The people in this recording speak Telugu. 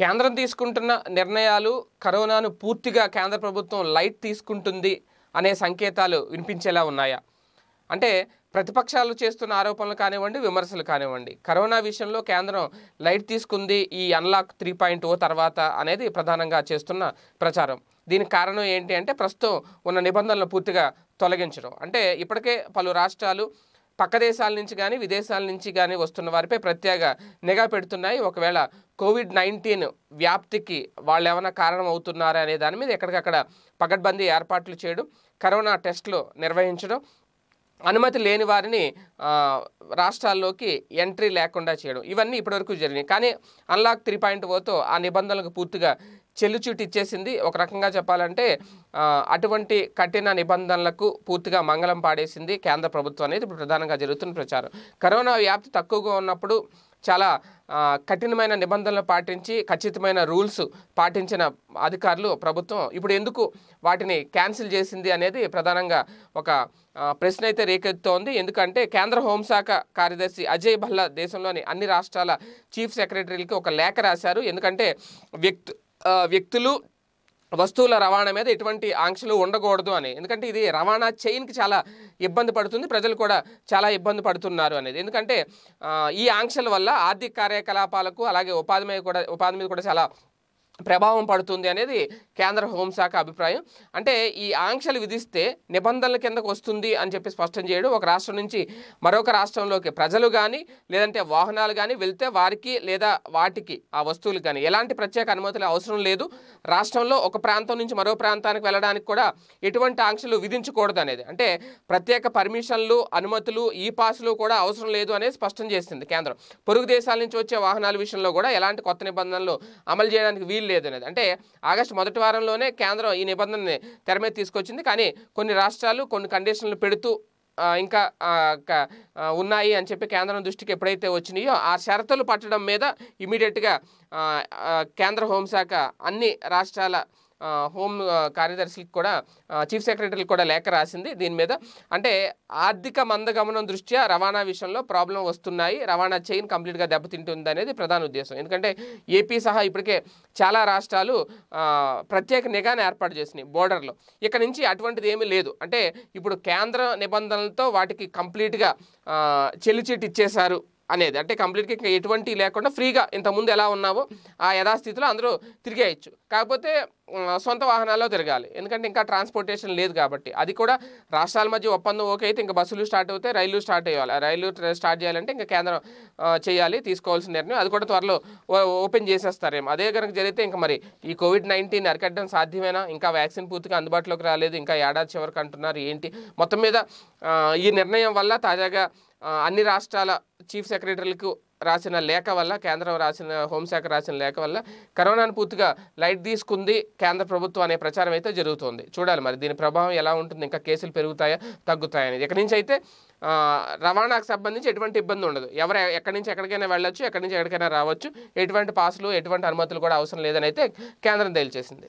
కేంద్రం తీసుకుంటున్న నిర్ణయాలు కరోనాను పూర్తిగా కేంద్ర ప్రభుత్వం లైట్ తీసుకుంటుంది అనే సంకేతాలు వినిపించేలా ఉన్నాయా అంటే ప్రతిపక్షాలు చేస్తున్న ఆరోపణలు కానివ్వండి విమర్శలు కానివ్వండి కరోనా విషయంలో కేంద్రం లైట్ తీసుకుంది ఈ అన్లాక్ త్రీ పాయింట్ ఓ తర్వాత అనేది ప్రధానంగా చేస్తున్న ప్రచారం దీనికి కారణం ఏంటి అంటే ప్రస్తుతం ఉన్న నిబంధనలు పూర్తిగా తొలగించడం అంటే ఇప్పటికే పలు రాష్ట్రాలు పక్క దేశాల నుంచి కానీ విదేశాల నుంచి కానీ వస్తున్న వారిపై ప్రత్యేక నిఘా పెడుతున్నాయి ఒకవేళ కోవిడ్ నైన్టీన్ వ్యాప్తికి వాళ్ళు ఏమైనా కారణం అవుతున్నారా అనే దాని మీద ఎక్కడికక్కడ పగడ్బందీ ఏర్పాట్లు చేయడం కరోనా టెస్టులు నిర్వహించడం అనుమతి లేని వారిని రాష్ట్రాల్లోకి ఎంట్రీ లేకుండా చేయడం ఇవన్నీ ఇప్పటివరకు జరిగినాయి కానీ అన్లాక్ త్రీ పాయింట్ ఓతో ఆ నిబంధనలకు పూర్తిగా చెల్లుచూటి ఇచ్చేసింది ఒక రకంగా చెప్పాలంటే అటువంటి కఠిన నిబంధనలకు పూర్తిగా మంగళం పాడేసింది కేంద్ర ప్రభుత్వం అనేది ఇప్పుడు ప్రధానంగా జరుగుతున్న ప్రచారం కరోనా వ్యాప్తి తక్కువగా ఉన్నప్పుడు చాలా కఠినమైన నిబంధనలు పాటించి ఖచ్చితమైన రూల్స్ పాటించిన అధికారులు ప్రభుత్వం ఇప్పుడు ఎందుకు వాటిని క్యాన్సిల్ చేసింది అనేది ప్రధానంగా ఒక ప్రశ్న అయితే రేకెత్తుతోంది ఎందుకంటే కేంద్ర హోంశాఖ కార్యదర్శి అజయ్ భల్లా దేశంలోని అన్ని రాష్ట్రాల చీఫ్ సెక్రటరీలకి ఒక లేఖ రాశారు ఎందుకంటే వ్యక్తు వ్యక్తులు వస్తువుల రవాణా మీద ఎటువంటి ఆంక్షలు ఉండకూడదు అని ఎందుకంటే ఇది రవాణా చైన్కి చాలా ఇబ్బంది పడుతుంది ప్రజలు కూడా చాలా ఇబ్బంది పడుతున్నారు అనేది ఎందుకంటే ఈ ఆంక్షల వల్ల ఆర్థిక కార్యకలాపాలకు అలాగే ఉపాధి మీద కూడా ఉపాధి మీద కూడా చాలా ప్రభావం పడుతుంది అనేది కేంద్ర హోంశాఖ అభిప్రాయం అంటే ఈ ఆంక్షలు విధిస్తే నిబంధనల కిందకు వస్తుంది అని చెప్పి స్పష్టం చేయడం ఒక రాష్ట్రం నుంచి మరొక రాష్ట్రంలోకి ప్రజలు కానీ లేదంటే వాహనాలు కానీ వెళ్తే వారికి లేదా వాటికి ఆ వస్తువులు కానీ ఎలాంటి ప్రత్యేక అనుమతులు అవసరం లేదు రాష్ట్రంలో ఒక ప్రాంతం నుంచి మరో ప్రాంతానికి వెళ్ళడానికి కూడా ఎటువంటి ఆంక్షలు విధించకూడదు అనేది అంటే ప్రత్యేక పర్మిషన్లు అనుమతులు ఈ పాసులు కూడా అవసరం లేదు అనేది స్పష్టం చేసింది కేంద్రం పొరుగు దేశాల నుంచి వచ్చే వాహనాల విషయంలో కూడా ఎలాంటి కొత్త నిబంధనలు అమలు చేయడానికి వీలు వీలు లేదు అనేది అంటే ఆగస్టు మొదటి వారంలోనే కేంద్రం ఈ నిబంధనని తెర మీద తీసుకొచ్చింది కానీ కొన్ని రాష్ట్రాలు కొన్ని కండిషన్లు పెడుతూ ఇంకా ఉన్నాయి అని చెప్పి కేంద్రం దృష్టికి ఎప్పుడైతే వచ్చినాయో ఆ షరతులు పట్టడం మీద ఇమీడియట్గా కేంద్ర హోంశాఖ అన్ని రాష్ట్రాల హోమ్ కార్యదర్శికి కూడా చీఫ్ సెక్రటరీకి కూడా లేఖ రాసింది దీని మీద అంటే ఆర్థిక మందగమనం దృష్ట్యా రవాణా విషయంలో ప్రాబ్లం వస్తున్నాయి రవాణా చైన్ కంప్లీట్గా దెబ్బతింటుంది అనేది ప్రధాన ఉద్దేశం ఎందుకంటే ఏపీ సహా ఇప్పటికే చాలా రాష్ట్రాలు ప్రత్యేక నిఘాను ఏర్పాటు చేసినాయి బోర్డర్లో ఇక్కడ నుంచి అటువంటిది ఏమీ లేదు అంటే ఇప్పుడు కేంద్ర నిబంధనలతో వాటికి కంప్లీట్గా చెల్లిచిట్ ఇచ్చేశారు అనేది అంటే కంప్లీట్గా ఇంకా ఎటువంటి లేకుండా ఫ్రీగా ఇంతకుముందు ఎలా ఉన్నావో ఆ యథాస్థితిలో అందరూ తిరిగేయచ్చు కాకపోతే సొంత వాహనాల్లో తిరగాలి ఎందుకంటే ఇంకా ట్రాన్స్పోర్టేషన్ లేదు కాబట్టి అది కూడా రాష్ట్రాల మధ్య ఒప్పందం ఓకే అయితే ఇంకా బస్సులు స్టార్ట్ అవుతే రైళ్లు స్టార్ట్ అయ్యాలి రైళ్లు స్టార్ట్ చేయాలంటే ఇంకా కేంద్రం చేయాలి తీసుకోవాల్సిన నిర్ణయం అది కూడా త్వరలో ఓపెన్ చేసేస్తారేమో అదే కనుక జరిగితే ఇంకా మరి ఈ కోవిడ్ నైన్టీన్ అరికట్టడం సాధ్యమేనా ఇంకా వ్యాక్సిన్ పూర్తిగా అందుబాటులోకి రాలేదు ఇంకా ఏడాది చివరికి అంటున్నారు ఏంటి మొత్తం మీద ఈ నిర్ణయం వల్ల తాజాగా అన్ని రాష్ట్రాల చీఫ్ సెక్రటరీలకు రాసిన లేఖ వల్ల కేంద్రం రాసిన హోంశాఖ రాసిన లేఖ వల్ల కరోనాను పూర్తిగా లైట్ తీసుకుంది కేంద్ర ప్రభుత్వం అనే ప్రచారం అయితే జరుగుతుంది చూడాలి మరి దీని ప్రభావం ఎలా ఉంటుంది ఇంకా కేసులు పెరుగుతాయా తగ్గుతాయా అనేది ఇక్కడి నుంచి అయితే రవాణాకు సంబంధించి ఎటువంటి ఇబ్బంది ఉండదు ఎవరు ఎక్కడి నుంచి ఎక్కడికైనా వెళ్ళొచ్చు ఎక్కడి నుంచి ఎక్కడికైనా రావచ్చు ఎటువంటి పాసులు ఎటువంటి అనుమతులు కూడా అవసరం లేదని అయితే కేంద్రం తేల్చేసింది